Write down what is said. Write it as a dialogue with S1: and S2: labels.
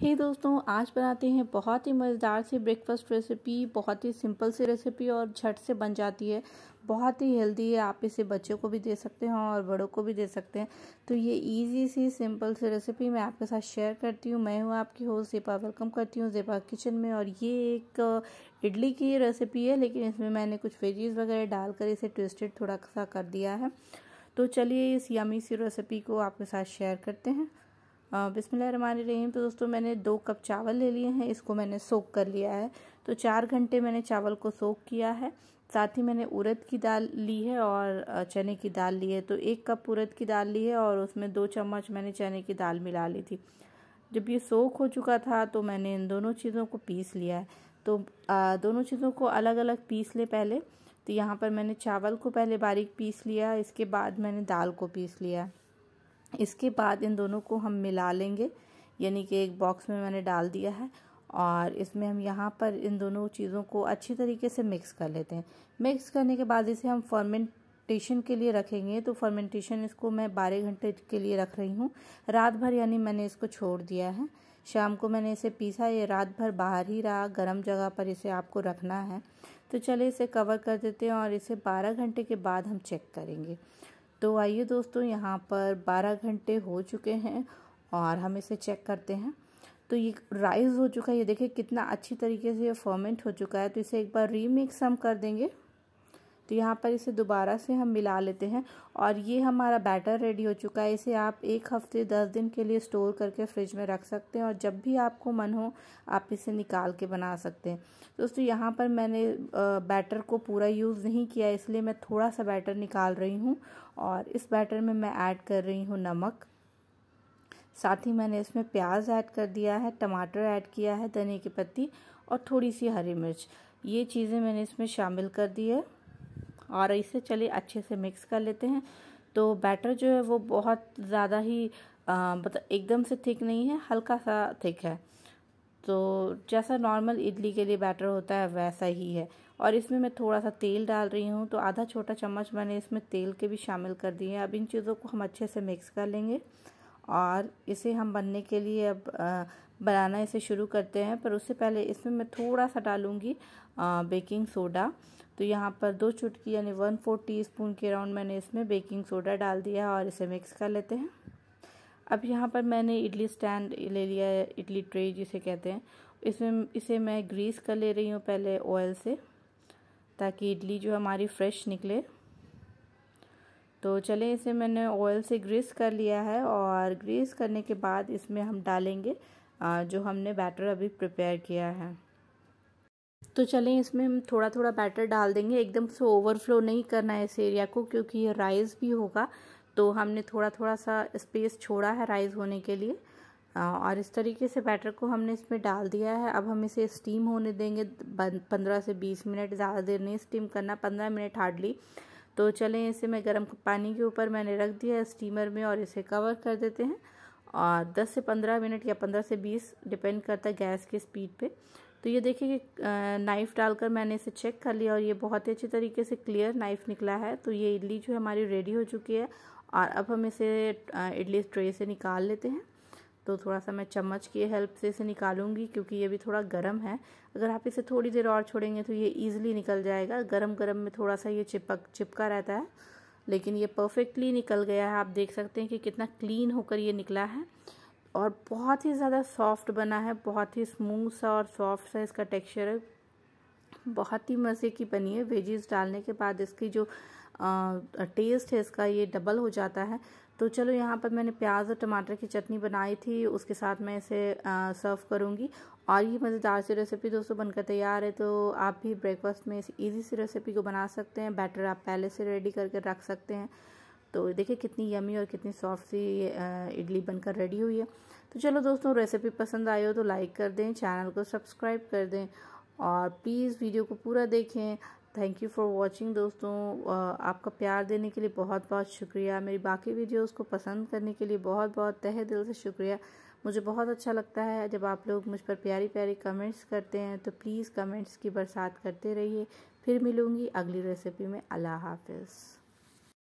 S1: हे hey दोस्तों आज बनाते हैं बहुत ही मज़ेदार सी ब्रेकफास्ट रेसिपी बहुत ही सिंपल सी रेसिपी और झट से बन जाती है बहुत ही हेल्दी है आप इसे बच्चों को भी दे सकते हैं और बड़ों को भी दे सकते हैं तो ये इजी सी सिंपल सी रेसिपी मैं आपके साथ शेयर करती हूँ मैं हूँ आपकी होस्ट जेपा वेलकम करती हूँ जेपा किचन में और ये एक uh, इडली की रेसिपी है लेकिन इसमें मैंने कुछ वेजीज वगैरह डालकर इसे ट्विस्टेड थोड़ा सा कर दिया है तो चलिए इस यमी सी रेसिपी को आपके साथ शेयर करते हैं बिसमीम तो दोस्तों मैंने दो कप चावल ले लिए हैं इसको मैंने सोख कर लिया है तो चार घंटे मैंने चावल को सोख किया है साथ ही मैंने उड़द की दाल ली है और चने की दाल ली है तो एक कप उड़द की दाल ली है और उसमें दो चम्मच मैंने चने की दाल मिला ली थी जब ये सोख हो चुका था तो मैंने इन दोनों चीज़ों को पीस लिया है तो आ, दोनों चीज़ों को अलग अलग पीस ले पहले तो यहाँ पर मैंने चावल को पहले बारीक पीस लिया इसके बाद मैंने दाल को पीस लिया इसके बाद इन दोनों को हम मिला लेंगे यानी कि एक बॉक्स में मैंने डाल दिया है और इसमें हम यहाँ पर इन दोनों चीज़ों को अच्छी तरीके से मिक्स कर लेते हैं मिक्स करने के बाद इसे हम फर्मेंटेशन के लिए रखेंगे तो फर्मेंटेशन इसको मैं बारह घंटे के लिए रख रही हूँ रात भर यानी मैंने इसको छोड़ दिया है शाम को मैंने इसे पीसा ये रात भर बाहर ही रहा गर्म जगह पर इसे आपको रखना है तो चलिए इसे कवर कर देते हैं और इसे बारह घंटे के बाद हम चेक करेंगे तो आइए दोस्तों यहाँ पर 12 घंटे हो चुके हैं और हम इसे चेक करते हैं तो ये राइस हो चुका है ये देखिए कितना अच्छी तरीके से ये फर्मेंट हो चुका है तो इसे एक बार रीमिक्स हम कर देंगे तो यहाँ पर इसे दोबारा से हम मिला लेते हैं और ये हमारा बैटर रेडी हो चुका है इसे आप एक हफ्ते दस दिन के लिए स्टोर करके फ्रिज में रख सकते हैं और जब भी आपको मन हो आप इसे निकाल के बना सकते हैं दोस्तों यहाँ पर मैंने बैटर को पूरा यूज़ नहीं किया इसलिए मैं थोड़ा सा बैटर निकाल रही हूँ और इस बैटर में मैं ऐड कर रही हूँ नमक साथ ही मैंने इसमें प्याज ऐड कर दिया है टमाटर ऐड किया है धनिया की पत्ती और थोड़ी सी हरी मिर्च ये चीज़ें मैंने इसमें शामिल कर दी है और इसे चलिए अच्छे से मिक्स कर लेते हैं तो बैटर जो है वो बहुत ज़्यादा ही मतलब एकदम से थिक नहीं है हल्का सा थिक है तो जैसा नॉर्मल इडली के लिए बैटर होता है वैसा ही है और इसमें मैं थोड़ा सा तेल डाल रही हूँ तो आधा छोटा चम्मच मैंने इसमें तेल के भी शामिल कर दिए हैं अब इन चीज़ों को हम अच्छे से मिक्स कर लेंगे और इसे हम बनने के लिए अब बनाना इसे शुरू करते हैं पर उससे पहले इसमें मैं थोड़ा सा डालूँगी बेकिंग सोडा तो यहाँ पर दो चुटकी यानी वन फोर टी स्पून के राउंड मैंने इसमें बेकिंग सोडा डाल दिया और इसे मिक्स कर लेते हैं अब यहाँ पर मैंने इडली स्टैंड ले लिया है इडली ट्रे जिसे कहते हैं इसमें इसे मैं ग्रीस कर ले रही हूँ पहले ऑयल से ताकि इडली जो हमारी फ्रेश निकले तो चलें इसे मैंने ऑयल से ग्रीस कर लिया है और ग्रीस करने के बाद इसमें हम डालेंगे जो हमने बैटर अभी प्रिपेयर किया है तो चलें इसमें हम थोड़ा थोड़ा बैटर डाल देंगे एकदम से ओवरफ्लो नहीं करना है इस एरिया को क्योंकि ये राइस भी होगा तो हमने थोड़ा थोड़ा सा स्पेस छोड़ा है राइस होने के लिए और इस तरीके से बैटर को हमने इसमें डाल दिया है अब हम इसे स्टीम होने देंगे पंद्रह से बीस मिनट ज़्यादा देर नहीं स्टीम करना पंद्रह मिनट हार्डली तो चलें इसे मैं गर्म पानी के ऊपर मैंने रख दिया स्टीमर में और इसे कवर कर देते हैं और 10 से 15 मिनट या 15 से 20 डिपेंड करता है गैस की स्पीड पे तो ये देखिए कि नाइफ़ डालकर मैंने इसे चेक कर लिया और ये बहुत ही अच्छी तरीके से क्लियर नाइफ़ निकला है तो ये इडली जो है हमारी रेडी हो चुकी है और अब हम इसे इडली ट्रे से निकाल लेते हैं तो थोड़ा सा मैं चम्मच की हेल्प से इसे निकालूंगी क्योंकि ये भी थोड़ा गर्म है अगर आप इसे थोड़ी देर और छोड़ेंगे तो ये ईजिली निकल जाएगा गर्म गर्म में थोड़ा सा ये चिपक चिपका रहता है लेकिन ये परफेक्टली निकल गया है आप देख सकते हैं कि कितना क्लीन होकर ये निकला है और बहुत ही ज़्यादा सॉफ्ट बना है बहुत ही स्मूथ सा और सॉफ्ट सा इसका टेक्सचर है बहुत ही मज़े की बनी है वेजीज डालने के बाद इसकी जो आ, टेस्ट है इसका ये डबल हो जाता है तो चलो यहाँ पर मैंने प्याज और टमाटर की चटनी बनाई थी उसके साथ मैं इसे सर्व करूँगी और ये मज़ेदार सी रेसिपी दोस्तों बनकर तैयार है तो आप भी ब्रेकफास्ट में इस ईजी सी रेसिपी को बना सकते हैं बैटर आप पहले से रेडी करके रख सकते हैं तो देखिए कितनी यमी और कितनी सॉफ्ट सी इडली बनकर रेडी हुई है तो चलो दोस्तों रेसिपी पसंद आई हो तो लाइक कर दें चैनल को सब्सक्राइब कर दें और प्लीज़ वीडियो को पूरा देखें थैंक यू फॉर वॉचिंग दोस्तों आपका प्यार देने के लिए बहुत बहुत शुक्रिया मेरी बाकी वीडियोस को पसंद करने के लिए बहुत बहुत तहे दिल से शुक्रिया मुझे बहुत अच्छा लगता है जब आप लोग मुझ पर प्यारी प्यारी कमेंट्स करते हैं तो प्लीज़ कमेंट्स की बरसात करते रहिए फिर मिलूँगी अगली रेसिपी में अल्लाह हाफिज़